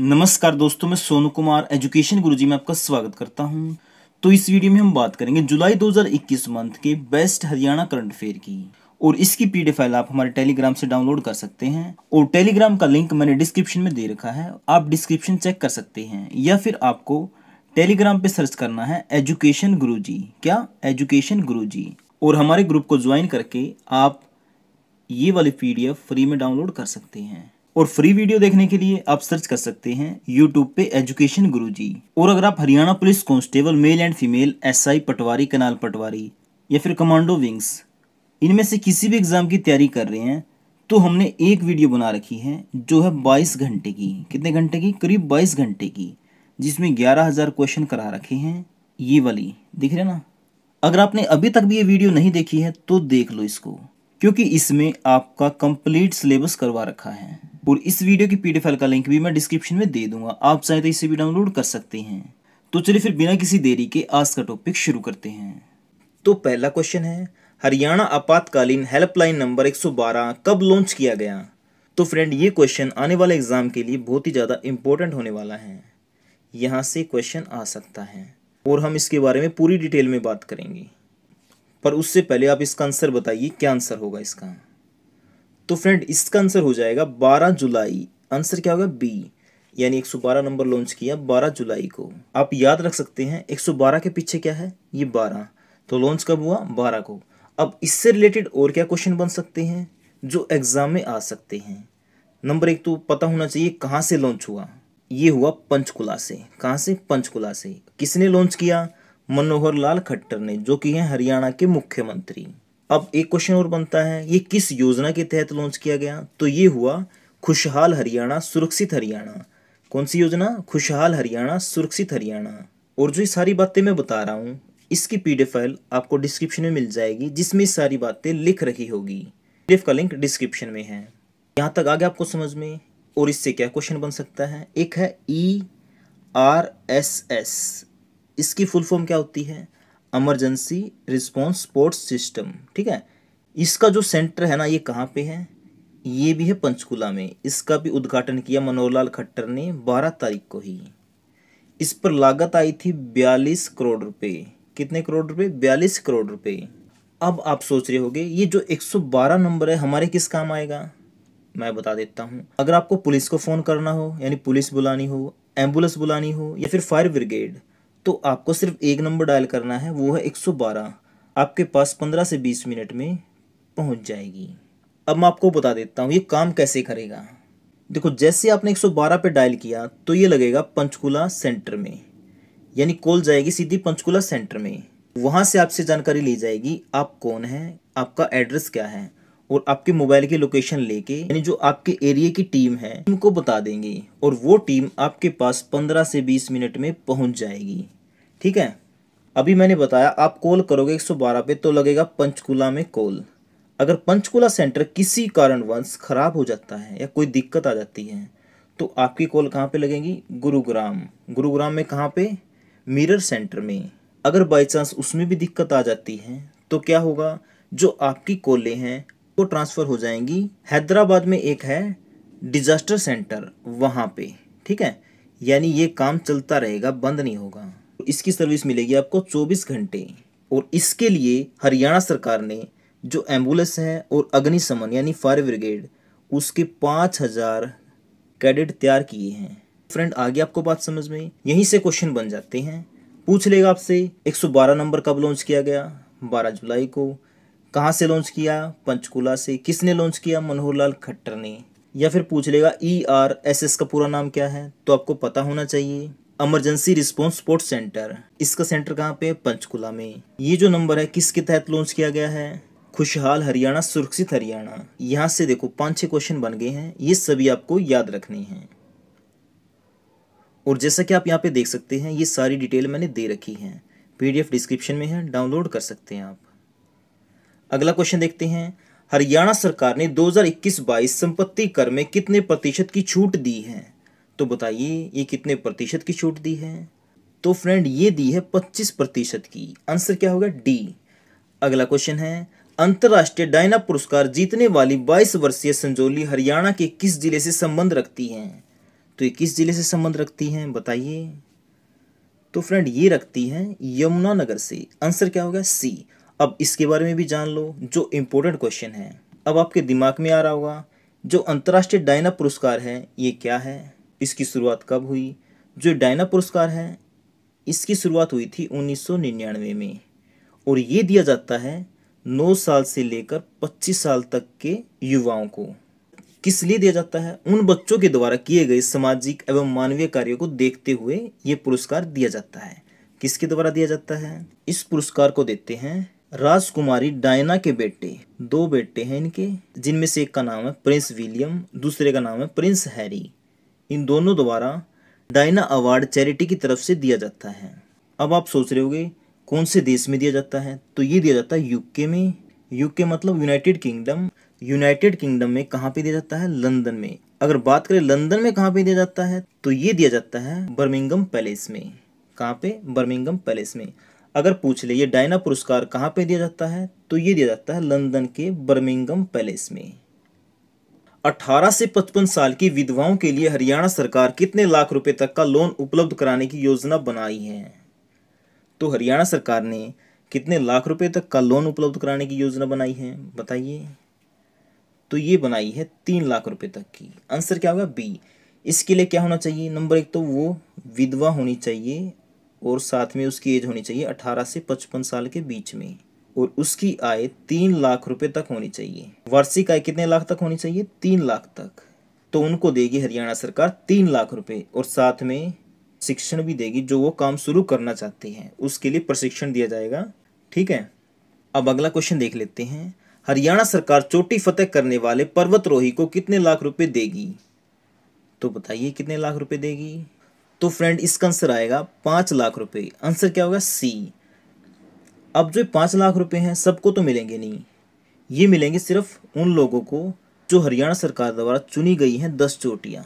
नमस्कार दोस्तों मैं सोनू कुमार एजुकेशन गुरुजी में आपका स्वागत करता हूं तो इस वीडियो में हम बात करेंगे जुलाई 2021 मंथ के बेस्ट हरियाणा करंट अफेयर की और इसकी पी फाइल आप हमारे टेलीग्राम से डाउनलोड कर सकते हैं और टेलीग्राम का लिंक मैंने डिस्क्रिप्शन में दे रखा है आप डिस्क्रिप्शन चेक कर सकते हैं या फिर आपको टेलीग्राम पे सर्च करना है एजुकेशन गुरु क्या एजुकेशन गुरु और हमारे ग्रुप को ज्वाइन करके आप ये वाली पी फ्री में डाउनलोड कर सकते हैं और फ्री वीडियो देखने के लिए आप सर्च कर सकते हैं यूट्यूब पे एजुकेशन गुरुजी और अगर आप Haryana police constable male and female SI patwari canal patwari या फिर कमांडो विंग्स इनमें से किसी भी एग्ज़ाम की तैयारी कर रहे हैं तो हमने एक वीडियो बना रखी है जो है बाईस घंटे की कितने घंटे की करीब बाईस घंटे की जिसमें ग्यारह हज़ार क्वेश्चन करा रखे हैं ये वाली दिख रहे ना अगर आपने अभी तक भी ये वीडियो नहीं देखी है तो देख लो इसको क्योंकि इसमें आपका कंप्लीट सिलेबस करवा रखा है और इस वीडियो की पीडीएफ का लिंक भी मैं डिस्क्रिप्शन में दे दूंगा आप चाहे तो इसे भी डाउनलोड कर सकते हैं तो चलिए फिर बिना किसी देरी के आज का टॉपिक शुरू करते हैं तो पहला क्वेश्चन है हरियाणा आपातकालीन हेल्पलाइन नंबर 112 कब लॉन्च किया गया तो फ्रेंड ये क्वेश्चन आने वाले एग्ज़ाम के लिए बहुत ही ज़्यादा इम्पोर्टेंट होने वाला है यहाँ से क्वेश्चन आ सकता है और हम इसके बारे में पूरी डिटेल में बात करेंगे पर उससे पहले आप इसका आंसर बताइए क्या आंसर होगा इसका तो फ्रेंड इसका आंसर हो जाएगा बारह जुलाई आंसर क्या होगा बी यानी 112 नंबर लॉन्च किया 12 जुलाई को आप याद रख सकते हैं 112 के पीछे क्या है ये 12 तो लॉन्च कब हुआ 12 को अब इससे रिलेटेड और क्या क्वेश्चन बन सकते हैं जो एग्ज़ाम में आ सकते हैं नंबर एक तो पता होना चाहिए कहाँ से लॉन्च हुआ ये हुआ पंचकुला से कहाँ से पंचकुला से किसने लॉन्च किया मनोहर लाल खट्टर ने जो कि हैं हरियाणा के मुख्यमंत्री अब एक क्वेश्चन और बनता है ये किस योजना के तहत लॉन्च किया गया तो ये हुआ खुशहाल हरियाणा सुरक्षित हरियाणा कौन सी योजना खुशहाल हरियाणा सुरक्षित हरियाणा और जो ये सारी बातें मैं बता रहा हूँ इसकी पी फाइल आपको डिस्क्रिप्शन में मिल जाएगी जिसमें सारी बातें लिख रखी होगी पी का लिंक डिस्क्रिप्शन में है यहाँ तक आगे आपको समझ में और इससे क्या क्वेश्चन बन सकता है एक है ई आर एस एस इसकी फुल फॉर्म क्या होती है एमरजेंसी रिस्पॉन्स स्पोर्ट्स सिस्टम ठीक है इसका जो सेंटर है ना ये कहाँ पे है ये भी है पंचकुला में इसका भी उद्घाटन किया मनोहर लाल खट्टर ने बारह तारीख को ही इस पर लागत आई थी बयालीस करोड़ रुपए कितने करोड़ रुपए बयालीस करोड़ रुपए अब आप सोच रहे होगे ये जो 112 नंबर है हमारे किस काम आएगा मैं बता देता हूँ अगर आपको पुलिस को फ़ोन करना हो यानी पुलिस बुलानी हो एम्बुलेंस बुलानी हो या फिर फायर ब्रिगेड तो आपको सिर्फ एक नंबर डायल करना है वो है बारह आपके पास पंद्रह से बीस मिनट में पहुंच जाएगी अब मैं आपको बता देता हूँ ये काम कैसे करेगा देखो जैसे आपने 112 पे डायल किया तो ये लगेगा पंचकुला सेंटर में यानी कॉल जाएगी सीधी पंचकुला सेंटर में वहाँ से आपसे जानकारी ली जाएगी आप कौन हैं आपका एड्रेस क्या है और आपके मोबाइल की लोकेशन लेके यानी जो आपके एरिया की टीम है उनको बता देंगे और वो टीम आपके पास पंद्रह से बीस मिनट में पहुंच जाएगी ठीक है अभी मैंने बताया आप कॉल करोगे 112 पे तो लगेगा पंचकुला में कॉल अगर पंचकुला सेंटर किसी कारणवश खराब हो जाता है या कोई दिक्कत आ जाती है तो आपकी कॉल कहाँ पे लगेगी गुरुग्राम गुरुग्राम में कहाँ पे मिरर सेंटर में अगर बाई चांस उसमें भी दिक्कत आ जाती है तो क्या होगा जो आपकी कॉलें हैं वो ट्रांसफ़र हो जाएंगी हैदराबाद में एक है डिजास्टर सेंटर वहाँ पे ठीक है यानी ये काम चलता रहेगा बंद नहीं होगा इसकी सर्विस मिलेगी आपको चौबीस घंटे और इसके लिए हरियाणा सरकार ने जो एम्बुलेंस है और अग्निशमन यानी फायर ब्रिगेड उसके पाँच हज़ार कैडेट तैयार किए हैं फ्रेंड आगे आपको बात समझ में यहीं से क्वेश्चन बन जाते हैं पूछ लेगा आपसे 112 नंबर कब लॉन्च किया गया 12 जुलाई को कहाँ से लॉन्च किया पंचकुला से किसने लॉन्च किया मनोहर लाल खट्टर ने या फिर पूछ लेगा ई आर एस एस का पूरा नाम क्या है तो आपको पता होना चाहिए इमरजेंसी रिस्पॉन्स सपोर्ट सेंटर इसका सेंटर कहाँ पे पंचकुला में ये जो नंबर है किसके तहत लॉन्च किया गया है खुशहाल हरियाणा सुरक्षित हरियाणा यहाँ से देखो पाँच छः क्वेश्चन बन गए हैं ये सभी आपको याद रखने हैं और जैसा कि आप यहाँ पे देख सकते हैं ये सारी डिटेल मैंने दे रखी है पीडीएफ डिस्क्रिप्शन में है डाउनलोड कर सकते हैं आप अगला क्वेश्चन देखते हैं हरियाणा सरकार ने 2021-22 संपत्ति कर में कितने प्रतिशत की छूट दी है तो बताइए ये कितने प्रतिशत की छूट दी है तो फ्रेंड ये दी है पच्चीस प्रतिशत की आंसर क्या होगा डी अगला क्वेश्चन है अंतर्राष्ट्रीय डायना पुरस्कार जीतने वाली 22 वर्षीय संजोली हरियाणा के किस जिले से संबंध रखती हैं तो ये किस जिले से संबंध रखती हैं बताइए तो फ्रेंड ये रखती हैं यमुनानगर से आंसर क्या होगा सी अब इसके बारे में भी जान लो जो इम्पोर्टेंट क्वेश्चन है अब आपके दिमाग में आ रहा होगा जो अंतर्राष्ट्रीय डायना पुरस्कार है ये क्या है इसकी शुरुआत कब हुई जो डायना पुरस्कार है इसकी शुरुआत हुई थी 1999 में और ये दिया जाता है 9 साल से लेकर 25 साल तक के युवाओं को किस लिए दिया जाता है उन बच्चों के द्वारा किए गए सामाजिक एवं मानवीय कार्यों को देखते हुए ये पुरस्कार दिया जाता है किसके द्वारा दिया जाता है इस पुरस्कार को देते हैं राजकुमारी डायना के बेटे दो बेटे हैं इनके जिनमें से एक का नाम है प्रिंस विलियम दूसरे का नाम है प्रिंस हैरी इन दोनों द्वारा डायना अवार्ड चैरिटी की तरफ से दिया जाता है अब आप सोच रहे होगे कौन से देश में दिया जाता है तो ये दिया जाता है यूके में यूके मतलब यूनाइटेड किंगडम यूनाइटेड किंगडम में कहाँ पे दिया जाता है लंदन में अगर बात करें लंदन में कहाँ पे दिया जाता है तो ये दिया जाता है बर्मिंगम पैलेस में कहाँ पे बर्मिंगम पैलेस में अगर पूछ ले ये डायना पुरस्कार कहाँ पे दिया जाता है तो ये दिया जाता है लंदन के बर्मिंगम पैलेस में 18 से 55 साल की विधवाओं के लिए हरियाणा सरकार कितने लाख रुपए तक का लोन उपलब्ध कराने की योजना बनाई है तो हरियाणा सरकार ने कितने लाख रुपए तक का लोन उपलब्ध कराने की योजना बनाई है बताइए तो ये बनाई है तीन लाख रुपए तक की आंसर क्या होगा बी इसके लिए क्या होना चाहिए नंबर एक तो वो विधवा होनी चाहिए और साथ में उसकी एज होनी चाहिए अठारह से पचपन साल के बीच में और उसकी आय तीन लाख रुपए तक होनी चाहिए वार्षिक आय कितने लाख तक होनी चाहिए तीन लाख तक तो उनको देगी हरियाणा सरकार तीन लाख रुपए और साथ में शिक्षण भी देगी जो वो काम शुरू करना चाहते हैं उसके लिए प्रशिक्षण दिया जाएगा ठीक है अब अगला क्वेश्चन देख लेते हैं हरियाणा सरकार चोटी फतेह करने वाले पर्वतरोही को कितने लाख रुपए देगी तो बताइए कितने लाख रुपए देगी तो फ्रेंड इसका आंसर आएगा पांच लाख रुपए आंसर क्या होगा सी अब जो पाँच लाख रुपए हैं सबको तो मिलेंगे नहीं ये मिलेंगे सिर्फ उन लोगों को जो हरियाणा सरकार द्वारा चुनी गई हैं दस चोटियाँ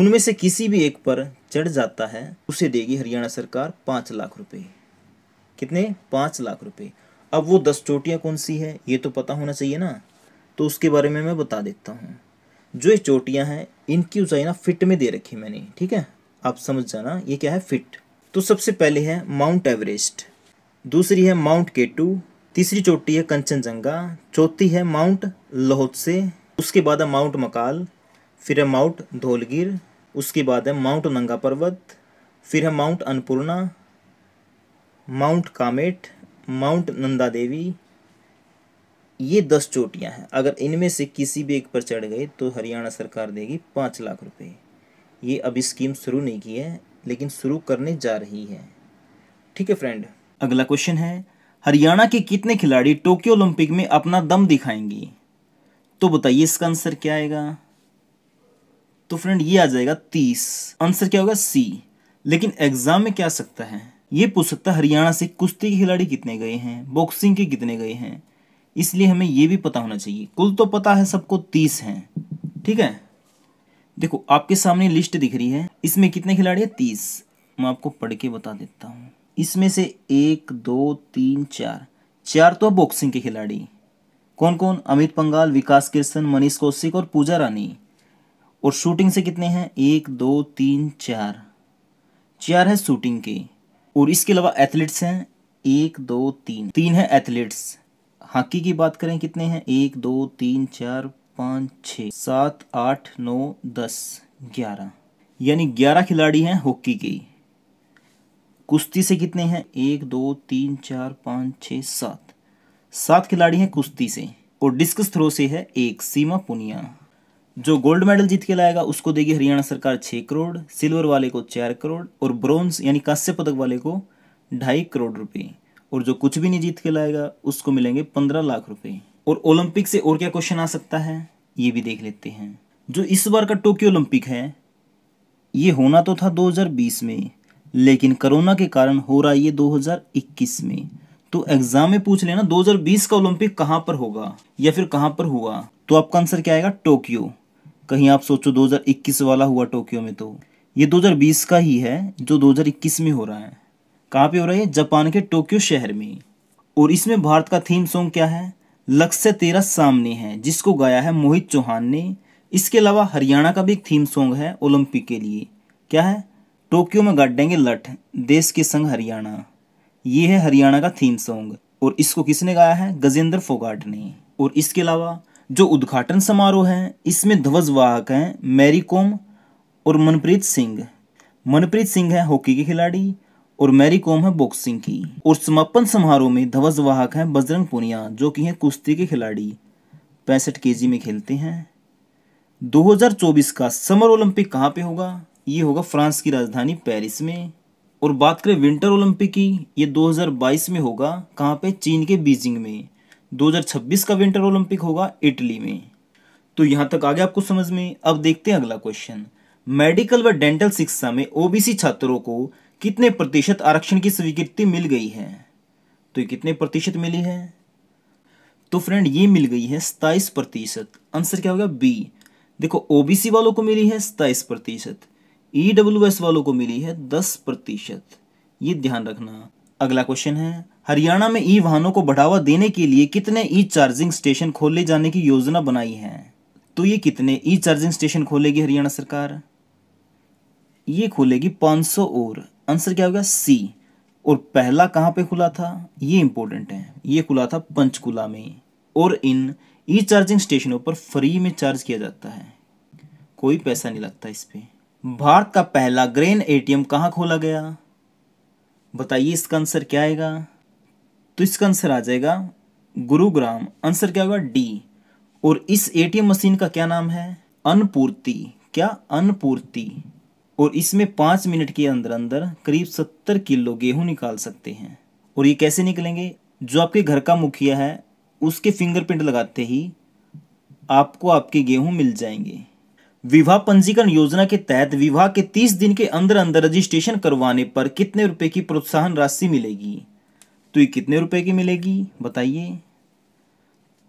उनमें से किसी भी एक पर चढ़ जाता है उसे देगी हरियाणा सरकार पाँच लाख रुपये कितने पाँच लाख रुपये अब वो दस चोटियाँ कौन सी है ये तो पता होना चाहिए ना तो उसके बारे में मैं बता देता हूँ जो ये चोटियाँ हैं इनकी ऊंचाई ना फिट में दे रखी मैंने ठीक है आप समझ जाना ये क्या है फिट तो सबसे पहले है माउंट एवरेस्ट दूसरी है माउंट केटू तीसरी चोटी है कंचनजंगा चौथी है माउंट लोहोत्से उसके बाद है माउंट मकाल फिर है माउंट धौलगिर उसके बाद है माउंट नंगा पर्वत फिर है mount Annapurna mount Kamet mount Nanda Devi ये दस चोटियां हैं अगर इनमें से किसी भी एक पर चढ़ गए तो हरियाणा सरकार देगी पाँच लाख रुपए ये अभी स्कीम शुरू नहीं की है लेकिन शुरू करने जा रही है ठीक है फ्रेंड अगला क्वेश्चन है हरियाणा के कितने खिलाड़ी टोक्यो ओलंपिक में अपना दम दिखाएंगे तो बताइए इसका आंसर क्या आएगा तो फ्रेंड ये आ जाएगा तीस आंसर क्या होगा सी लेकिन एग्जाम में क्या सकता है ये पूछ सकता हरियाणा से कुश्ती के खिलाड़ी कितने गए हैं बॉक्सिंग के कितने गए हैं इसलिए हमें ये भी पता होना चाहिए कुल तो पता है सबको तीस हैं ठीक है देखो आपके सामने लिस्ट दिख रही है इसमें कितने खिलाड़ी है तीस मैं आपको पढ़ के बता देता हूँ इसमें से एक दो तीन चार चार तो बॉक्सिंग के खिलाड़ी कौन कौन अमित पंगाल विकास किरसन मनीष कौशिक और पूजा रानी और शूटिंग से कितने हैं एक दो तीन चार चार है शूटिंग के और इसके अलावा एथलीट्स हैं एक दो तीन तीन है एथलीट्स हॉकी की बात करें कितने हैं एक दो तीन चार पाँच छ सात आठ नौ दस ग्यारह यानी ग्यारह खिलाड़ी हैं हॉकी के कुश्ती से कितने हैं एक दो तीन चार पाँच छः सात सात खिलाड़ी हैं कुश्ती से और डिस्कस थ्रो से है एक सीमा पुनिया जो गोल्ड मेडल जीत के लाएगा उसको देगी हरियाणा सरकार छः करोड़ सिल्वर वाले को चार करोड़ और ब्रॉन्ज यानी कांस्य पदक वाले को ढाई करोड़ रुपए और जो कुछ भी नहीं जीत के लाएगा उसको मिलेंगे पंद्रह लाख रुपए और ओलंपिक से और क्या क्वेश्चन आ सकता है ये भी देख लेते हैं जो इस बार का टोक्यो ओलंपिक है ये होना तो था 2020 में लेकिन कोरोना के कारण हो रहा है ये 2021 में तो एग्जाम में पूछ लेना 2020 का ओलंपिक कहाँ पर होगा या फिर कहाँ पर हुआ तो आपका आंसर क्या आएगा टोक्यो कहीं आप सोचो 2021 वाला हुआ टोक्यो में तो ये 2020 का ही है जो 2021 में हो रहा है कहाँ पे हो रहा है जापान के टोक्यो शहर में और इसमें भारत का थीम सॉन्ग क्या है लक्ष्य तेरा सामने है जिसको गाया है मोहित चौहान ने इसके अलावा हरियाणा का भी एक थीम सॉन्ग है ओलंपिक के लिए क्या है टोक्यो में गाड़ेंगे लठ देश के संग हरियाणा ये है हरियाणा का थीम सॉन्ग और इसको किसने गाया है गजेंद्र फोगाट ने और इसके अलावा जो उद्घाटन समारोह है इसमें ध्वजवाहक हैं मैरी कॉम और मनप्रीत सिंह मनप्रीत सिंह है हॉकी के खिलाड़ी और मैरी कॉम है बॉक्सिंग की और समापन समारोह में ध्वजवाहक हैं बजरंग पुनिया जो कि हैं कुश्ती के खिलाड़ी पैंसठ के में खेलते हैं 2024 का समर ओलंपिक कहाँ पे होगा ये होगा फ्रांस की राजधानी पेरिस में और बात करें विंटर ओलंपिक की ये 2022 में होगा कहाँ पे चीन के बीजिंग में 2026 का विंटर ओलंपिक होगा इटली में तो यहाँ तक आ गया आपको समझ में अब देखते हैं अगला क्वेश्चन मेडिकल व डेंटल शिक्षा में ओबीसी छात्रों को कितने प्रतिशत आरक्षण की स्वीकृति मिल गई है तो ये कितने प्रतिशत मिली है तो फ्रेंड ये मिल गई है सताइस प्रतिशत आंसर क्या होगा बी देखो ओबीसी वालों को मिली है सताइस प्रतिशत ई डब्ल्यू एस वालों को मिली है दस प्रतिशत ये ध्यान रखना अगला क्वेश्चन है हरियाणा में ई वाहनों को बढ़ावा देने के लिए कितने ई चार्जिंग स्टेशन खोले जाने की योजना बनाई है तो ये कितने ई चार्जिंग स्टेशन खोलेगी हरियाणा सरकार ये खोलेगी 500 और आंसर क्या हो गया सी और पहला कहाँ पे खुला था ये इंपॉर्टेंट है ये खुला था पंचकुला में और इन ई चार्जिंग स्टेशनों पर फ्री में चार्ज किया जाता है कोई पैसा नहीं लगता इस पर भारत का पहला ग्रेन एटीएम कहाँ खोला गया बताइए इसका आंसर क्या आएगा तो इसका आंसर आ जाएगा गुरुग्राम आंसर क्या होगा डी और इस एटीएम मशीन का क्या नाम है अनपूर्ति क्या अनपूर्ति और इसमें पाँच मिनट के अंदर अंदर करीब सत्तर किलो गेहूं निकाल सकते हैं और ये कैसे निकलेंगे जो आपके घर का मुखिया है उसके फिंगरप्रिंट लगाते ही आपको आपके गेहूं मिल जाएंगे विवाह पंजीकरण योजना के तहत विवाह के 30 दिन के अंदर अंदर रजिस्ट्रेशन करवाने पर कितने रुपए की प्रोत्साहन राशि मिलेगी तो ये कितने रुपए की मिलेगी बताइए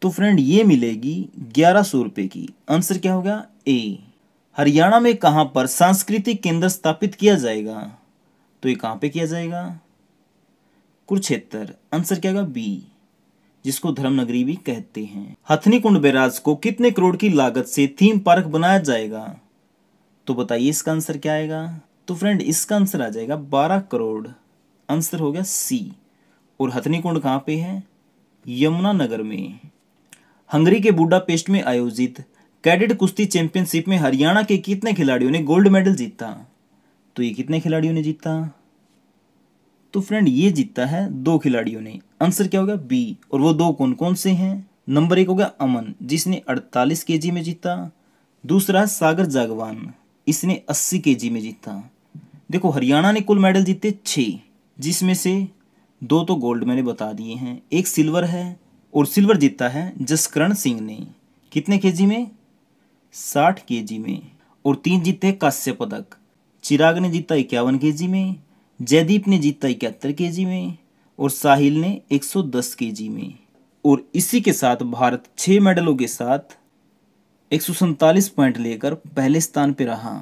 तो फ्रेंड ये मिलेगी ग्यारह सौ रुपए की आंसर क्या होगा ए हरियाणा में कहां पर सांस्कृतिक केंद्र स्थापित किया जाएगा तो ये कहाँ पे किया जाएगा कुरुक्षेत्र आंसर क्या होगा बी जिसको धर्मनगरी भी कहते हैं हथनी कुंड बैराज को कितने करोड़ की लागत से थीम पार्क बनाया जाएगा तो बताइए इसका आंसर क्या आएगा तो फ्रेंड इसका आंसर आ जाएगा बारह करोड़ आंसर हो गया सी और हथनी कुंड कहाँ पे है यमुना नगर में हंगरी के पेस्ट में आयोजित कैडेट कुश्ती चैंपियनशिप में हरियाणा के कितने खिलाड़ियों ने गोल्ड मेडल जीता तो ये कितने खिलाड़ियों ने जीता तो फ्रेंड ये जीतता है दो खिलाड़ियों ने आंसर क्या हो गया बी और वो दो कौन कौन से हैं नंबर एक हो गया अमन जिसने 48 के में जीता दूसरा है सागर जागवान इसने 80 के में जीता देखो हरियाणा ने कुल मेडल जीते छः जिसमें से दो तो गोल्ड मैंने बता दिए हैं एक सिल्वर है और सिल्वर जीता है जसकरण सिंह ने कितने के में साठ के में और तीन जीते कांस्य पदक चिराग ने जीता इक्यावन के में जयदीप ने जीता इकहत्तर के में और साहिल ने 110 के में और इसी के साथ भारत छः मेडलों के साथ एक पॉइंट लेकर पहले स्थान पर रहा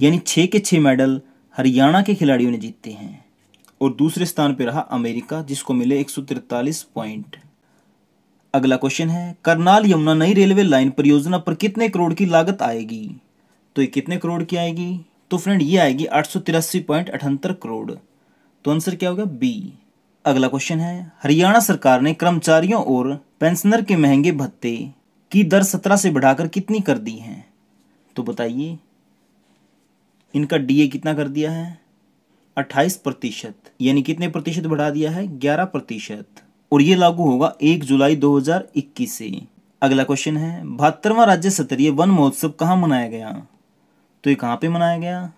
यानी छः के छः मेडल हरियाणा के खिलाड़ियों ने जीते हैं और दूसरे स्थान पर रहा अमेरिका जिसको मिले एक पॉइंट अगला क्वेश्चन है करनाल यमुना नई रेलवे लाइन परियोजना पर कितने करोड़ की लागत आएगी तो ये कितने करोड़ की आएगी तो फ्रेंड ये आएगी आठ करोड़ तो आंसर क्या होगा बी अगला क्वेश्चन है हरियाणा सरकार ने कर्मचारियों और पेंशनर के महंगे भत्ते की दर सत्रह से बढ़ाकर कितनी कर दी है तो बताइए इनका डीए कितना कर दिया है अट्ठाईस प्रतिशत यानी कितने प्रतिशत बढ़ा दिया है ग्यारह प्रतिशत और ये लागू होगा एक जुलाई 2021 से अगला क्वेश्चन है बहत्तरवा राज्य स्तरीय वन महोत्सव कहाँ मनाया गया तो ये कहाँ पे मनाया गया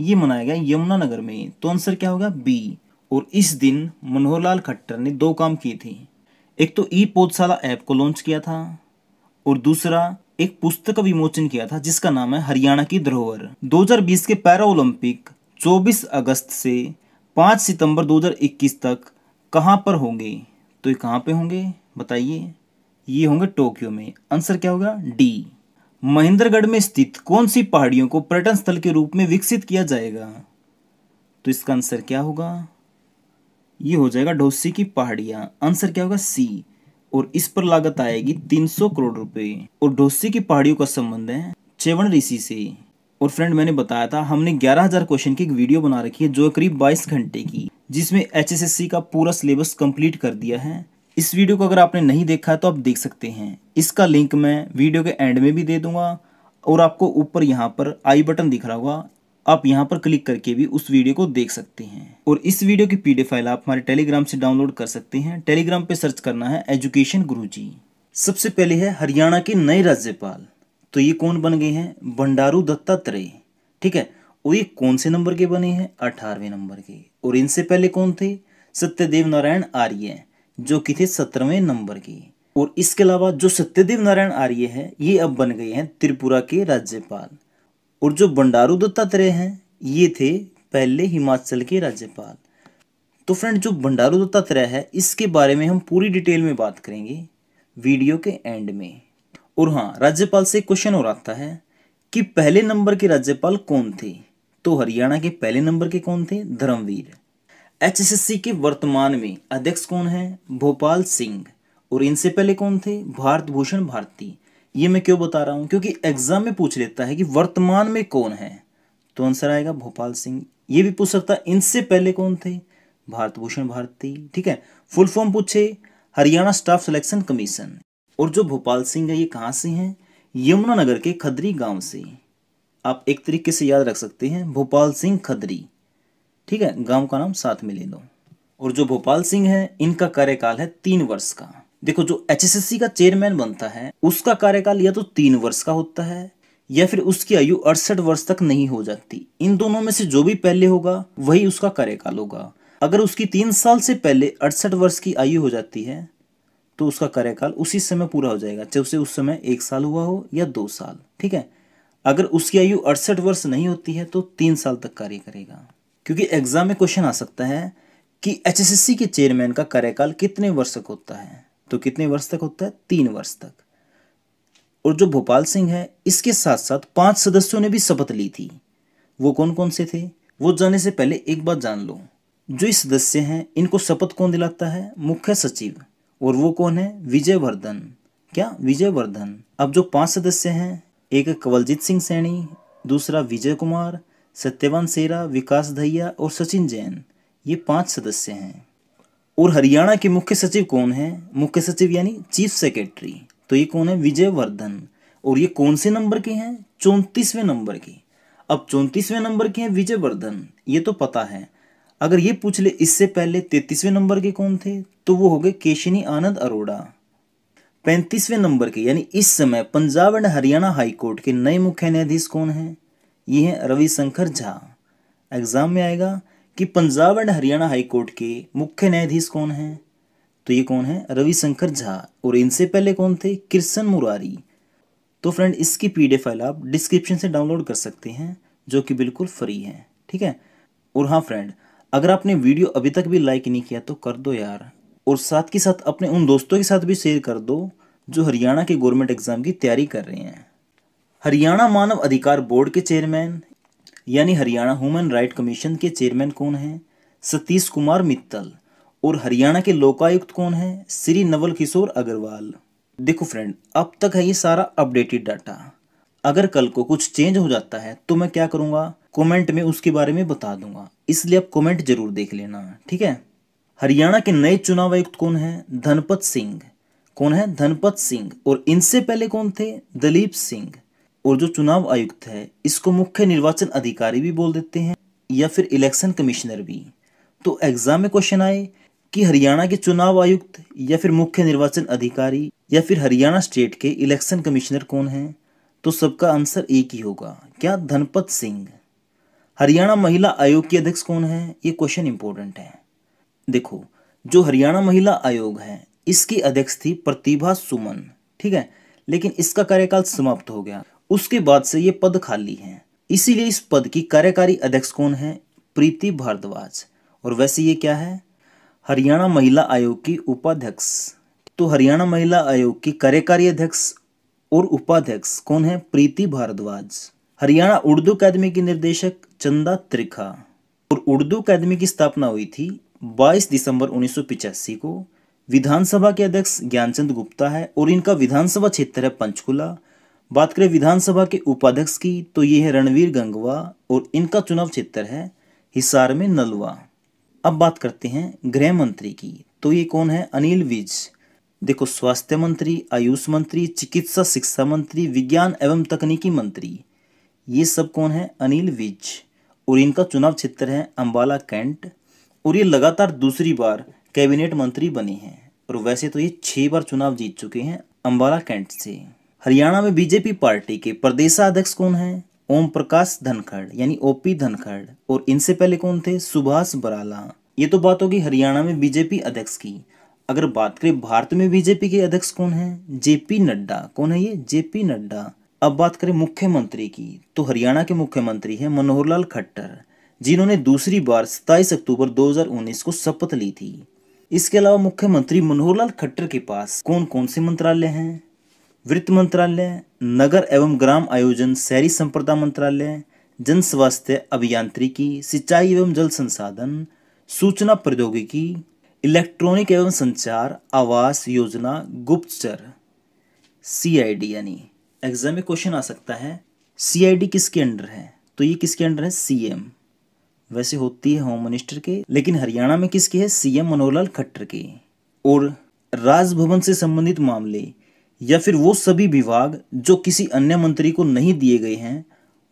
ये मनाया गया यमुनानगर में तो आंसर क्या होगा बी और इस दिन मनोहर लाल खट्टर ने दो काम किए थे एक तो ई पौधशाला ऐप को लॉन्च किया था और दूसरा एक पुस्तक का विमोचन किया था जिसका नाम है हरियाणा की धरोहर 2020 के पैरा ओलंपिक 24 अगस्त से 5 सितंबर 2021 तक कहाँ पर होंगे तो ये कहाँ पे होंगे बताइए ये होंगे टोक्यो में आंसर क्या होगा डी महेंद्रगढ़ में स्थित कौन सी पहाड़ियों को पर्यटन स्थल के रूप में विकसित किया जाएगा तो इसका आंसर क्या होगा ये हो जाएगा ढोसी की पहाड़ियां आंसर क्या होगा सी और इस पर लागत आएगी 300 करोड़ रुपए और ढोसी की पहाड़ियों का संबंध है चेवन ऋषि से और फ्रेंड मैंने बताया था हमने 11000 क्वेश्चन की एक वीडियो बना रखी है जो करीब 22 घंटे की जिसमें एचएसएससी का पूरा सिलेबस कंप्लीट कर दिया है इस वीडियो को अगर आपने नहीं देखा है तो आप देख सकते हैं इसका लिंक मैं वीडियो के एंड में भी दे दूंगा और आपको ऊपर यहाँ पर आई बटन दिख रहा होगा आप यहाँ पर क्लिक करके भी उस वीडियो को देख सकते हैं और इस वीडियो की पीडीएफ फाइल आप हमारे टेलीग्राम से डाउनलोड कर सकते हैं टेलीग्राम पे सर्च करना है एजुकेशन गुरु सबसे पहले है हरियाणा के नए राज्यपाल तो ये कौन बन गए हैं भंडारू दत्तात्रेय ठीक है और ये कौन से नंबर के बने हैं अठारहवें नंबर के और इनसे पहले कौन थे सत्यदेव नारायण आर्य जो कि थे सत्रहवें नंबर की और इसके अलावा जो सत्यदेव नारायण आर्य है ये अब बन गए हैं त्रिपुरा के राज्यपाल और जो बंडारू दत्तात्रेय हैं ये थे पहले हिमाचल के राज्यपाल तो फ्रेंड जो बंडारू दत्तात्रेय है इसके बारे में हम पूरी डिटेल में बात करेंगे वीडियो के एंड में और हाँ राज्यपाल से क्वेश्चन और आता है कि पहले नंबर के राज्यपाल कौन थे तो हरियाणा के पहले नंबर के कौन थे धर्मवीर एचएसएससी के वर्तमान में अध्यक्ष कौन है भोपाल सिंह और इनसे पहले कौन थे भारत भूषण भारती ये मैं क्यों बता रहा हूँ क्योंकि एग्जाम में पूछ लेता है कि वर्तमान में कौन है तो आंसर आएगा भोपाल सिंह ये भी पूछ सकता है इनसे पहले कौन थे भारत भूषण भारती ठीक है फुल फॉर्म पूछे हरियाणा स्टाफ सिलेक्शन कमीशन और जो भोपाल सिंह है ये कहाँ से हैं यमुनानगर के खदरी गांव से आप एक तरीके से याद रख सकते हैं भोपाल सिंह खदरी ठीक है गांव का नाम साथ में ले लो और जो भोपाल सिंह है इनका कार्यकाल है तीन वर्ष का देखो जो एच का चेयरमैन बनता है उसका कार्यकाल या तो तीन वर्ष का होता है या फिर उसकी आयु अड़सठ वर्ष तक नहीं हो जाती इन दोनों में से जो भी पहले होगा वही उसका कार्यकाल होगा अगर उसकी तीन साल से पहले अड़सठ वर्ष की आयु हो जाती है तो उसका कार्यकाल उसी समय पूरा हो जाएगा चाहे उसे उस समय एक साल हुआ हो या दो साल ठीक है अगर उसकी आयु अड़सठ वर्ष नहीं होती है तो तीन साल तक कार्य करेगा क्योंकि एग्ज़ाम में क्वेश्चन आ सकता है कि एच के चेयरमैन का कार्यकाल कितने वर्ष तक होता है तो कितने वर्ष तक होता है तीन वर्ष तक और जो भोपाल सिंह है इसके साथ साथ पांच सदस्यों ने भी शपथ ली थी वो कौन कौन से थे वो जाने से पहले एक बात जान लो जो इस सदस्य हैं इनको शपथ कौन दिलाता है मुख्य सचिव और वो कौन है विजय वर्धन क्या विजय वर्धन अब जो पांच सदस्य हैं एक कवलजीत सिंह सैनी दूसरा विजय कुमार सत्यवान सेरा विकास धैया और सचिन जैन ये पांच सदस्य हैं और हरियाणा के मुख्य सचिव कौन है मुख्य सचिव यानी चीफ सेक्रेटरी तो ये कौन है विजय वर्धन और ये कौन से नंबर के हैं चौंतीसवें नंबर के अब चौंतीसवें नंबर के हैं विजय वर्धन ये तो पता है अगर ये पूछ ले इससे पहले तैतीसवें नंबर के कौन थे तो वो हो गए केशनी आनंद अरोड़ा पैंतीसवें नंबर के यानी इस समय पंजाब एंड हरियाणा हाईकोर्ट के नए मुख्य न्यायाधीश कौन हैं ये हैं रविशंकर झा एग्ज़ाम में आएगा कि Punjab and Haryana high court के मुख्य न्यायाधीश कौन हैं तो ये कौन है रविशंकर झा और इनसे पहले कौन थे कृष्ण मुरारी तो फ्रेंड इसकी पी फाइल आप डिस्क्रिप्शन से डाउनलोड कर सकते हैं जो कि बिल्कुल फ्री है ठीक है और हाँ फ्रेंड अगर आपने वीडियो अभी तक भी लाइक नहीं किया तो कर दो यार और साथ के साथ अपने उन दोस्तों के साथ भी शेयर कर दो जो हरियाणा के गवर्नमेंट एग्ज़ाम की तैयारी कर रहे हैं हरियाणा मानव अधिकार बोर्ड के चेयरमैन यानी हरियाणा ह्यूमन राइट कमीशन के चेयरमैन कौन हैं सतीश कुमार मित्तल और हरियाणा के लोकायुक्त कौन हैं श्री नवल किशोर अग्रवाल देखो फ्रेंड अब तक है ये सारा अपडेटेड डाटा अगर कल को कुछ चेंज हो जाता है तो मैं क्या करूँगा कमेंट में उसके बारे में बता दूंगा इसलिए आप कमेंट जरूर देख लेना ठीक है हरियाणा के नए चुनाव आयुक्त कौन है धनपत सिंह कौन है धनपत सिंह और इनसे पहले कौन थे दलीप सिंह और जो चुनाव आयुक्त है इसको मुख्य निर्वाचन अधिकारी भी बोल देते हैं या फिर इलेक्शन कमिश्नर भी तो एग्जाम में क्वेश्चन आए कि हरियाणा के चुनाव आयुक्त या फिर मुख्य निर्वाचन अधिकारी या फिर हरियाणा स्टेट के इलेक्शन कमिश्नर कौन हैं तो सबका आंसर एक ही होगा क्या धनपत सिंह हरियाणा महिला आयोग की अध्यक्ष कौन है ये क्वेश्चन इंपॉर्टेंट है देखो जो हरियाणा महिला आयोग है इसकी अध्यक्ष थी प्रतिभा सुमन ठीक है लेकिन इसका कार्यकाल समाप्त हो गया उसके बाद से ये पद खाली हैं इसीलिए इस पद की कार्यकारी अध्यक्ष कौन है प्रीति भारद्वाज और वैसे ये क्या है हरियाणा महिला आयोग की उपाध्यक्ष तो हरियाणा महिला आयोग की कार्यकारी अध्यक्ष और उपाध्यक्ष कौन है प्रीति भारद्वाज हरियाणा उर्दू अकादमी की निर्देशक चंदा त्रिखा और उर्दू अकादमी की स्थापना हुई थी 22 दिसंबर उन्नीस को विधानसभा के अध्यक्ष ज्ञानचंद गुप्ता है और इनका विधानसभा क्षेत्र है पंचकुला बात करें विधानसभा के उपाध्यक्ष की तो ये है रणवीर गंगवा और इनका चुनाव क्षेत्र है हिसार में नलवा अब बात करते हैं गृह मंत्री की तो ये कौन है अनिल विज देखो स्वास्थ्य मंत्री आयुष मंत्री चिकित्सा शिक्षा मंत्री विज्ञान एवं तकनीकी मंत्री ये सब कौन है अनिल विज और इनका चुनाव क्षेत्र है अम्बाला कैंट और ये लगातार दूसरी बार कैबिनेट मंत्री बने हैं और वैसे तो ये छः बार चुनाव जीत चुके हैं अम्बाला कैंट से हरियाणा में बीजेपी पार्टी के प्रदेशाध्यक्ष कौन हैं ओम प्रकाश धनखड़ यानी ओपी धनखड़ और इनसे पहले कौन थे सुभाष बराला ये तो बात होगी हरियाणा में बीजेपी अध्यक्ष की अगर बात करें भारत में बीजेपी के अध्यक्ष कौन है जेपी नड्डा कौन है ये जेपी नड्डा अब बात करें मुख्यमंत्री की तो हरियाणा के मुख्यमंत्री हैं मनोहर लाल खट्टर जिन्होंने दूसरी बार सताईस अक्टूबर 2019 को शपथ ली थी इसके अलावा मुख्यमंत्री मनोहर लाल खट्टर के पास कौन कौन से मंत्रालय हैं वित्त मंत्रालय नगर एवं ग्राम आयोजन शहरी संप्रदा मंत्रालय जन स्वास्थ्य अभियांत्रिकी सिंचाई एवं जल संसाधन सूचना प्रौद्योगिकी इलेक्ट्रॉनिक एवं संचार आवास योजना गुप्तचर सीआईडी यानी एग्जाम में क्वेश्चन आ सकता है सीआईडी किसके अंडर है तो ये किसके अंडर है सीएम वैसे होती है होम मिनिस्टर के लेकिन हरियाणा में किसकी है सीएम मनोहर लाल खट्टर की और राजभवन से संबंधित मामले या फिर वो सभी विभाग जो किसी अन्य मंत्री को नहीं दिए गए हैं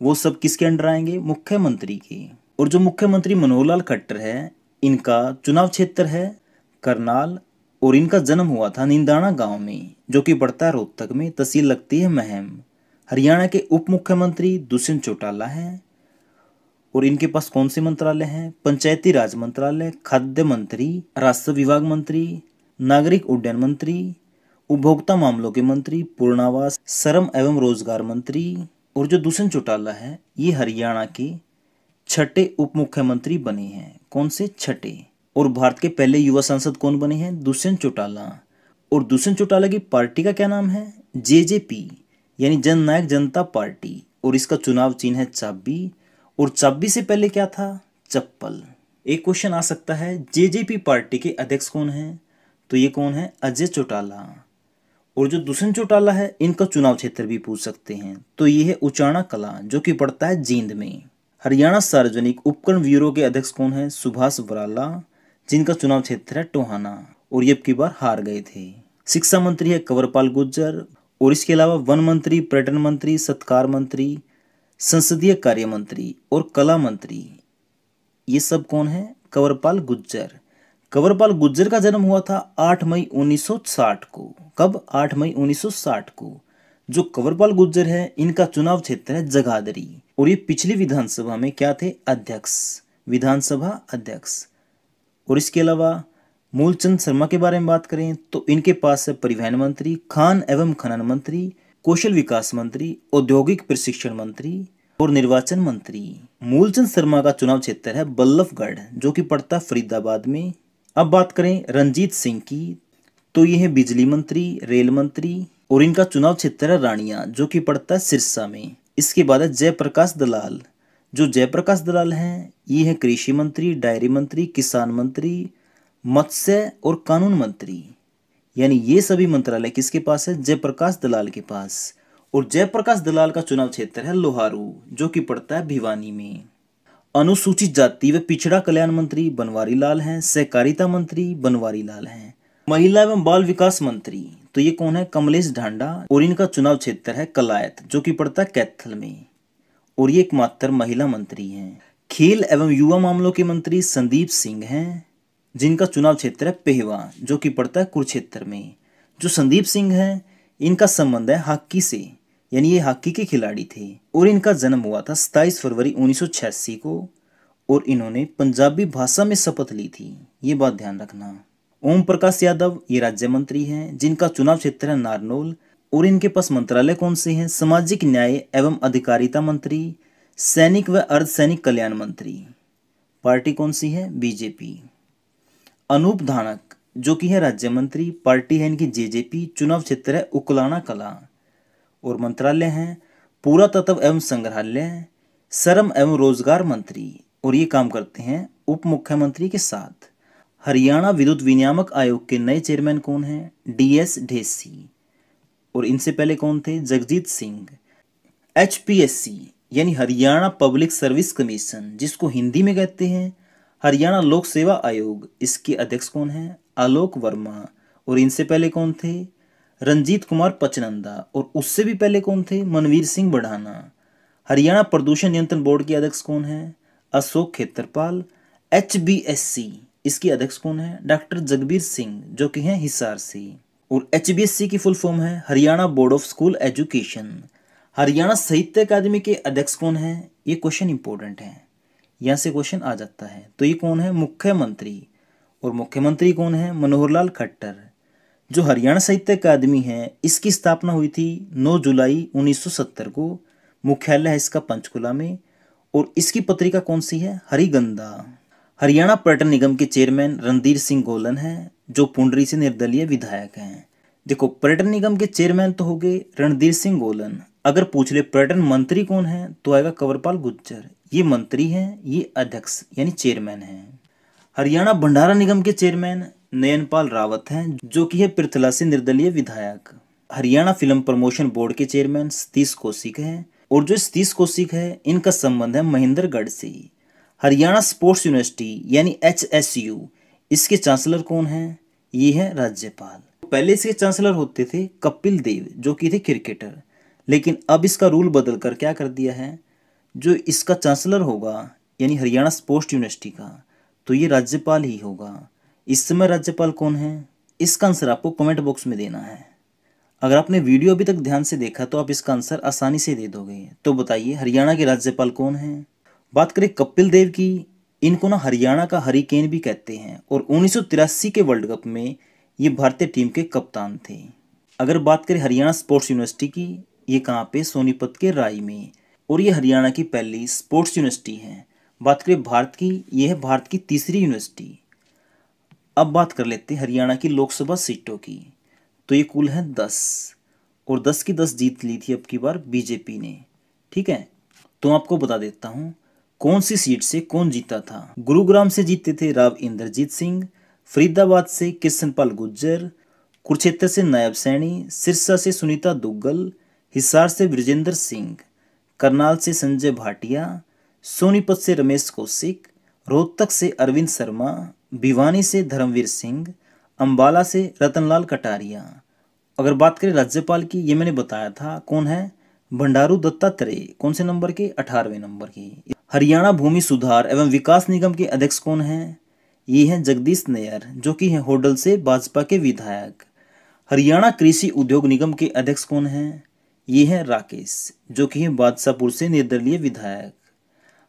वो सब किसके अंडर आएंगे मुख्यमंत्री के और जो मुख्यमंत्री मनोहर लाल खट्टर है इनका चुनाव क्षेत्र है करनाल और इनका जन्म हुआ था निंदाणा गांव में जो कि बढ़ता रोहतक में तहसील लगती है महम हरियाणा के उप मुख्यमंत्री दुष्यंत चौटाला हैं और इनके पास कौन से मंत्रालय हैं पंचायती राज मंत्रालय खाद्य मंत्री राजस्व विभाग मंत्री नागरिक उड्डयन मंत्री उपभोक्ता मामलों के मंत्री पूर्णावास श्रम एवं रोजगार मंत्री और जो दुष्यंत चौटाला है ये हरियाणा के छठे उप मुख्यमंत्री बने हैं कौन से छठे और भारत के पहले युवा सांसद कौन बने हैं दुष्यंत चौटाला और दुष्यंत चौटाला की पार्टी का क्या नाम है जे जे पी यानी जननायक जनता पार्टी और इसका चुनाव चिन्ह है चाबी और चाबी से पहले क्या था चप्पल एक क्वेश्चन आ सकता है जे जे पी पार्टी के अध्यक्ष कौन है तो ये कौन है अजय चौटाला और जो दुष्ण चौटाला है इनका चुनाव क्षेत्र भी पूछ सकते हैं तो ये है उचाणा कला जो कि पड़ता है जींद में हरियाणा सार्वजनिक उपकरण ब्यूरो के अध्यक्ष कौन है सुभाष बराला जिनका चुनाव क्षेत्र है टोहाना और ये की बार हार गए थे शिक्षा मंत्री है कंवरपाल गुज्जर और इसके अलावा वन मंत्री पर्यटन मंत्री सत्कार मंत्री संसदीय कार्य मंत्री और कला मंत्री ये सब कौन है कंवरपाल गुज्जर कंवरपाल गुज्जर का जन्म हुआ था 8 मई 1960 को कब 8 मई 1960 को जो कंवरपाल गुज्जर है इनका चुनाव क्षेत्र है जगाधरी और ये पिछली विधानसभा में क्या थे अध्यक्ष विधानसभा अध्यक्ष और इसके अलावा मूलचंद शर्मा के बारे में बात करें तो इनके पास है परिवहन मंत्री खान एवं खनन मंत्री कौशल विकास मंत्री औद्योगिक प्रशिक्षण मंत्री और निर्वाचन मंत्री मूलचंद शर्मा का चुनाव क्षेत्र है बल्लभगढ़ जो कि पड़ता फरीदाबाद में अब बात करें रंजीत सिंह की तो ये है बिजली मंत्री रेल मंत्री और इनका चुनाव क्षेत्र है रानिया जो कि पड़ता है सिरसा में इसके बाद है जयप्रकाश दलाल जो जयप्रकाश दलाल हैं ये हैं कृषि मंत्री डायरी मंत्री किसान मंत्री मत्स्य और कानून मंत्री यानी ये सभी मंत्रालय किसके पास है जयप्रकाश दलाल के पास और जयप्रकाश दलाल का चुनाव क्षेत्र है लोहारू जो कि पड़ता है भिवानी में अनुसूचित जाति व पिछड़ा कल्याण मंत्री बनवारी लाल हैं सहकारिता मंत्री बनवारी लाल हैं महिला एवं बाल विकास मंत्री तो ये कौन है कमलेश ढांडा और इनका चुनाव क्षेत्र है कलायत जो कि पड़ता है कैथल में और ये एकमात्र महिला मंत्री हैं खेल एवं युवा मामलों के मंत्री संदीप सिंह हैं जिनका चुनाव क्षेत्र है पेहवा जो कि पड़ता है कुरुक्षेत्र में जो संदीप सिंह हैं इनका संबंध है हॉकी से यानी ये हॉकी के खिलाड़ी थे और इनका जन्म हुआ था सताइस फरवरी उन्नीस को और इन्होंने पंजाबी भाषा में शपथ ली थी ये बात ध्यान रखना ओम प्रकाश यादव ये राज्य मंत्री हैं जिनका चुनाव क्षेत्र है नारनोल और इनके पास मंत्रालय कौन से हैं सामाजिक न्याय एवं अधिकारिता मंत्री सैनिक व अर्धसैनिक कल्याण मंत्री पार्टी कौन सी है बीजेपी अनूप धानक जो कि है राज्य मंत्री पार्टी है इनकी जेजेपी चुनाव क्षेत्र है उकलाना कला और मंत्रालय है पुरातत्व एवं संग्रहालय श्रम एवं रोजगार मंत्री और ये काम करते हैं उप मुख्यमंत्री के साथ हरियाणा विद्युत विनियामक आयोग के नए चेयरमैन कौन हैं डी एस ढेसी और इनसे पहले कौन थे Jagjit Singh H P S C यानी हरियाणा पब्लिक सर्विस कमीशन जिसको हिंदी में कहते हैं हरियाणा लोक सेवा आयोग इसके अध्यक्ष कौन हैं आलोक वर्मा और इनसे पहले कौन थे रंजीत कुमार पचनंदा और उससे भी पहले कौन थे मनवीर सिंह बढ़ाना हरियाणा प्रदूषण नियंत्रण बोर्ड के अध्यक्ष कौन हैं Ashok Khetarpal H B S C इसकी अध्यक्ष कौन है डॉक्टर जगबीर सिंह जो कि हैं हिसार से और एच की फुल फॉर्म है Haryana board of school education Haryana Sahitya Akademi के अध्यक्ष कौन है ये क्वेश्चन इंपॉर्टेंट है यहाँ से क्वेश्चन आ जाता है तो ये कौन है मुख्यमंत्री और मुख्यमंत्री कौन है मनोहर लाल खट्टर जो हरियाणा साहित्य अकादमी है इसकी स्थापना हुई थी 9 जुलाई 1970 को मुख्यालय है इसका पंचकुला में और इसकी पत्रिका कौन सी है हरिगंदा हरियाणा पर्यटन निगम के चेयरमैन रणधीर सिंह गोलन हैं जो पुंडरी से निर्दलीय विधायक हैं देखो पर्यटन निगम के चेयरमैन तो हो गए रणधीर सिंह गोलन अगर पूछ ले पर्यटन मंत्री कौन है तो आएगा कंवरपाल गुज्जर ये मंत्री हैं ये अध्यक्ष यानी चेयरमैन हैं हरियाणा भंडारा निगम के चेयरमैन नयनपाल रावत हैं जो कि है पृथला से निर्दलीय विधायक हरियाणा फिल्म प्रमोशन बोर्ड के चेयरमैन सतीश कौशिक हैं और जो सतीश कौशिक है इनका संबंध है महेंद्रगढ़ से हरियाणा स्पोर्ट्स यूनिवर्सिटी यानी यू इसके चांसलर कौन हैं ये है राज्यपाल पहले इसके चांसलर होते थे कपिल देव जो कि थे क्रिकेटर लेकिन अब इसका रूल बदल कर क्या कर दिया है जो इसका चांसलर होगा यानी हरियाणा स्पोर्ट्स यूनिवर्सिटी का तो ये राज्यपाल ही होगा इस समय राज्यपाल कौन है इसका आंसर आपको कमेंट बॉक्स में देना है अगर आपने वीडियो अभी तक ध्यान से देखा तो आप इसका आंसर आसानी से दे दोगे तो बताइए हरियाणा के राज्यपाल कौन हैं बात करें कपिल देव की इनको ना हरियाणा का हरिकेन भी कहते हैं और उन्नीस के वर्ल्ड कप में ये भारतीय टीम के कप्तान थे अगर बात करें हरियाणा स्पोर्ट्स यूनिवर्सिटी की ये कहाँ पे सोनीपत के राय में और ये हरियाणा की पहली स्पोर्ट्स यूनिवर्सिटी है बात करें भारत की यह है भारत की तीसरी यूनिवर्सिटी अब बात कर लेते हैं हरियाणा की लोकसभा सीटों की तो ये कुल है दस और दस की दस जीत ली थी अब की बार बीजेपी ने ठीक है तो आपको बता देता हूँ कौन सी सीट से कौन जीता था गुरुग्राम से जीते थे राव इंद्रजीत सिंह फरीदाबाद से किशन पाल गुज्जर कुरुक्षेत्र से नायब सैनी सिरसा से सुनीता दुग्गल हिसार से ब्रजेंद्र सिंह करनाल से संजय भाटिया सोनीपत से रमेश कौशिक रोहतक से अरविंद शर्मा भिवानी से धर्मवीर सिंह अम्बाला से रतनलाल कटारिया अगर बात करें राज्यपाल की ये मैंने बताया था कौन है भंडारू दत्तात्रेय कौन से नंबर के अठारहवें नंबर की हरियाणा भूमि सुधार एवं विकास निगम के अध्यक्ष कौन हैं ये हैं जगदीश नैयर जो कि हैं होडल से भाजपा के विधायक हरियाणा कृषि उद्योग निगम के अध्यक्ष कौन हैं ये हैं राकेश जो कि हैं बादशाहपुर से निर्दलीय विधायक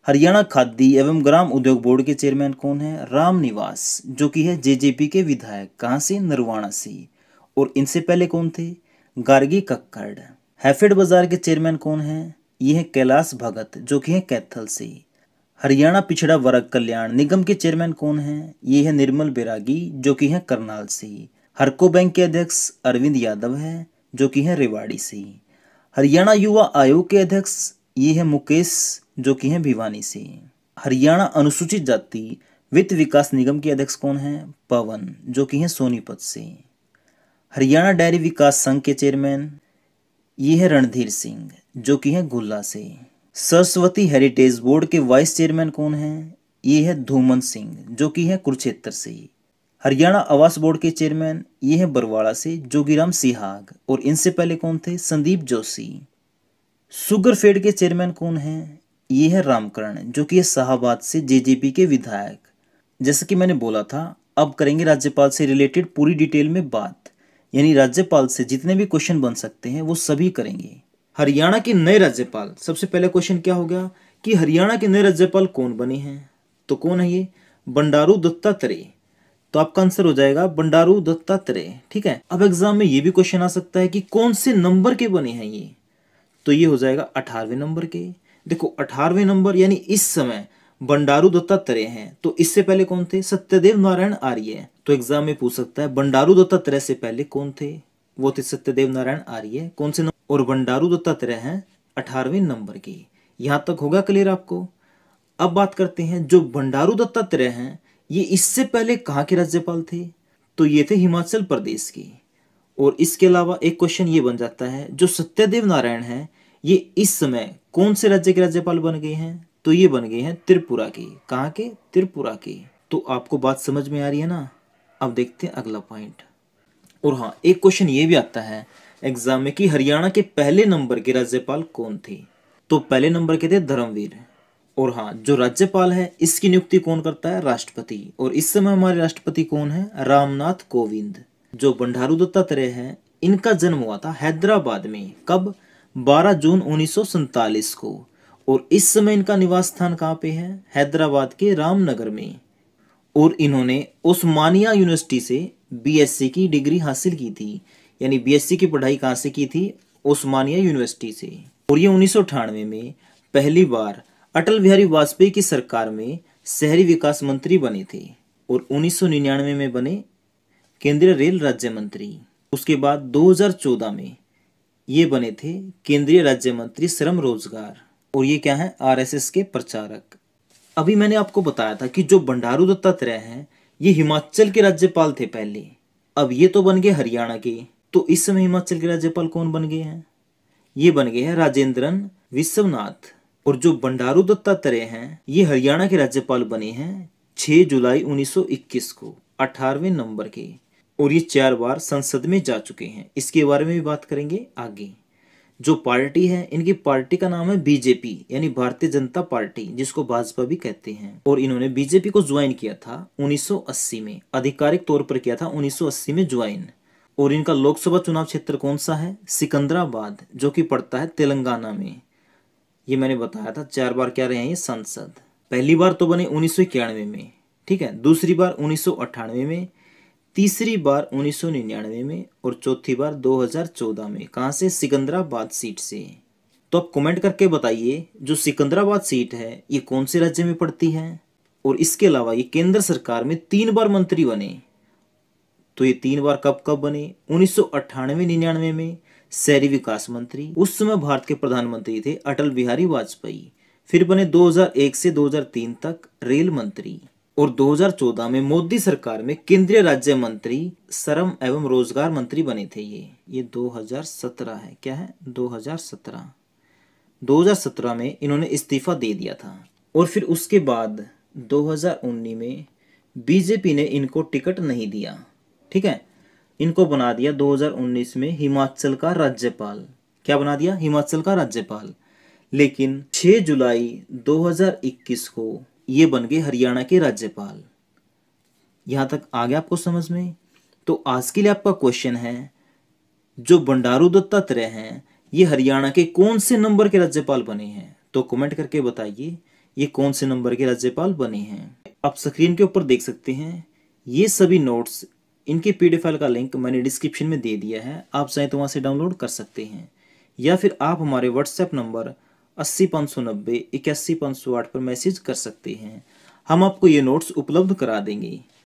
हरियाणा खाद्य एवं ग्राम उद्योग बोर्ड के चेयरमैन कौन हैं राम निवास जो कि है जेजेपी के विधायक कहाँ से नरवाणा से और इनसे पहले कौन थे गार्गी कक्कड़ हैफेड बाजार के चेयरमैन कौन हैं ये हैं कैलाश भगत जो कि हैं कैथल से हरियाणा पिछड़ा वर्ग कल्याण निगम के चेयरमैन कौन हैं ये है निर्मल बैरागी जो कि हैं करनाल से हरको बैंक के अध्यक्ष अरविंद यादव हैं जो कि हैं रेवाड़ी से हरियाणा युवा आयोग के अध्यक्ष ये हैं मुकेश जो कि हैं भिवानी से हरियाणा अनुसूचित जाति वित्त विकास निगम के अध्यक्ष कौन हैं पवन जो कि हैं सोनीपत से हरियाणा डेयरी विकास संघ के चेयरमैन ये है रणधीर सिंह जो कि है गुल्ला से सरस्वती हेरिटेज बोर्ड के वाइस चेयरमैन कौन हैं ये है धूमन सिंह जो कि है कुरुक्षेत्र से हरियाणा आवास बोर्ड के चेयरमैन ये है बरवाड़ा से जोगीराम सिहाग और इनसे पहले कौन थे संदीप जोशी सुगर फेड के चेयरमैन कौन हैं ये है रामकरण जो कि है शाहबाद से जेजेपी के विधायक जैसे कि मैंने बोला था अब करेंगे राज्यपाल से रिलेटेड पूरी डिटेल में बात यानी राज्यपाल से जितने भी क्वेश्चन बन सकते हैं वो सभी करेंगे हरियाणा के नए राज्यपाल सबसे पहले क्वेश्चन क्या हो गया कि हरियाणा के नए राज्यपाल कौन बने हैं तो कौन है ये बंडारू दत्तात्रेय तो आपका आंसर हो जाएगा बंडारू दत्तात्रेय ठीक है अब एग्जाम में ये भी क्वेश्चन आ सकता है कि कौन से नंबर के बने हैं ये तो ये हो जाएगा अठारहवें नंबर के देखो अठारहवें नंबर यानी इस समय बंडारू दत्तात्रेय हैं तो इससे पहले कौन थे सत्यदेव नारायण आर्य तो एग्जाम में पूछ सकता है बंडारू दत्तात्रेय से पहले कौन थे वो थे सत्यदेव नारायण आर्य कौन से नंबर और बंडारू दत्तात्रेय हैं अठारहवें नंबर की यहाँ तक होगा क्लियर आपको अब बात करते हैं जो बंडारू दत्तात्रेय हैं ये इससे पहले कहाँ के राज्यपाल थे तो ये थे हिमाचल प्रदेश के और इसके अलावा एक क्वेश्चन ये बन जाता है जो सत्यदेव नारायण हैं ये इस समय कौन से राज्य के राज्यपाल बन गए हैं तो ये बन गए हैं त्रिपुरा के कहाँ के त्रिपुरा के तो आपको बात समझ में आ रही है ना अब देखते हैं अगला पॉइंट और हाँ एक क्वेश्चन ये भी आता है एग्जाम में कि हरियाणा के पहले नंबर के राज्यपाल कौन थे तो पहले नंबर के थे धर्मवीर और हाँ जो राज्यपाल है इसकी नियुक्ति कौन करता है राष्ट्रपति और इस समय हमारे राष्ट्रपति कौन है रामनाथ कोविंद जो बंडारू दत्तात्रेय है इनका जन्म हुआ था हैदराबाद में कब 12 जून उन्नीस को और इस समय इनका निवास स्थान कहाँ पे है हैदराबाद के रामनगर में और इन्होंने उस्मानिया यूनिवर्सिटी से बीएससी की डिग्री हासिल की थी यानी बीएससी की पढ़ाई कहाँ से की थी ओस्मानिया यूनिवर्सिटी से और ये उन्नीस में पहली बार अटल बिहारी वाजपेयी की सरकार में शहरी विकास मंत्री बने थे और 1999 में बने केंद्रीय रेल राज्य मंत्री उसके बाद 2014 में ये बने थे केंद्रीय राज्य मंत्री श्रम रोजगार और ये क्या है आरएसएस के प्रचारक अभी मैंने आपको बताया था कि जो बंडारू दत्तात्रेय हैं ये हिमाचल के राज्यपाल थे पहले अब ये तो बन गए हरियाणा के तो इस समय हिमाचल के राज्यपाल कौन बन गए हैं ये बन गए हैं राजेंद्रन विश्वनाथ और जो बंडारू दत्तात्रेय हैं ये हरियाणा के राज्यपाल बने हैं 6 जुलाई 1921 को 18वें नंबर के और ये चार बार संसद में जा चुके हैं इसके बारे में भी बात करेंगे आगे जो पार्टी है इनकी पार्टी का नाम है बीजेपी यानी भारतीय जनता पार्टी जिसको भाजपा भी कहते हैं और इन्होंने बीजेपी को ज्वाइन किया था 1980 में आधिकारिक तौर पर किया था 1980 में ज्वाइन और इनका लोकसभा चुनाव क्षेत्र कौन सा है सिकंदराबाद जो कि पड़ता है तेलंगाना में ये मैंने बताया था चार बार क्या रहे हैं ये सांसद पहली बार तो बने उन्नीस में ठीक है दूसरी बार उन्नीस में तीसरी बार उन्नीस में और चौथी बार 2014 में कहाँ से सिकंदराबाद सीट से तो आप कमेंट करके बताइए जो सिकंदराबाद सीट है ये कौन से राज्य में पड़ती है और इसके अलावा ये केंद्र सरकार में तीन बार मंत्री बने तो ये तीन बार कब कब बने उन्नीस सौ निन्यानवे में शहरी विकास मंत्री उस समय भारत के प्रधानमंत्री थे अटल बिहारी वाजपेयी फिर बने 2001 से 2003 तक रेल मंत्री और 2014 में मोदी सरकार में केंद्रीय राज्य मंत्री श्रम एवं रोजगार मंत्री बने थे ये ये 2017 है क्या है 2017 2017 में इन्होंने इस्तीफा दे दिया था और फिर उसके बाद 2019 में बीजेपी ने इनको टिकट नहीं दिया ठीक है इनको बना दिया 2019 में हिमाचल का राज्यपाल क्या बना दिया हिमाचल का राज्यपाल लेकिन 6 जुलाई 2021 को ये बन गए हरियाणा के राज्यपाल यहाँ तक आ गया आपको समझ में तो आज के लिए आपका क्वेश्चन है जो बंडारू दत्तात्रेय हैं ये हरियाणा के कौन से नंबर के राज्यपाल बने हैं तो कमेंट करके बताइए ये कौन से नंबर के राज्यपाल बने हैं आप स्क्रीन के ऊपर देख सकते हैं ये सभी नोट्स इनके पी फाइल का लिंक मैंने डिस्क्रिप्शन में दे दिया है आप चाहें तो वहाँ से डाउनलोड कर सकते हैं या फिर आप हमारे व्हाट्सएप नंबर अस्सी पाँच सौ नब्बे इक्यासी पाँच सौ आठ पर मैसेज कर सकते हैं हम आपको ये नोट्स उपलब्ध करा देंगे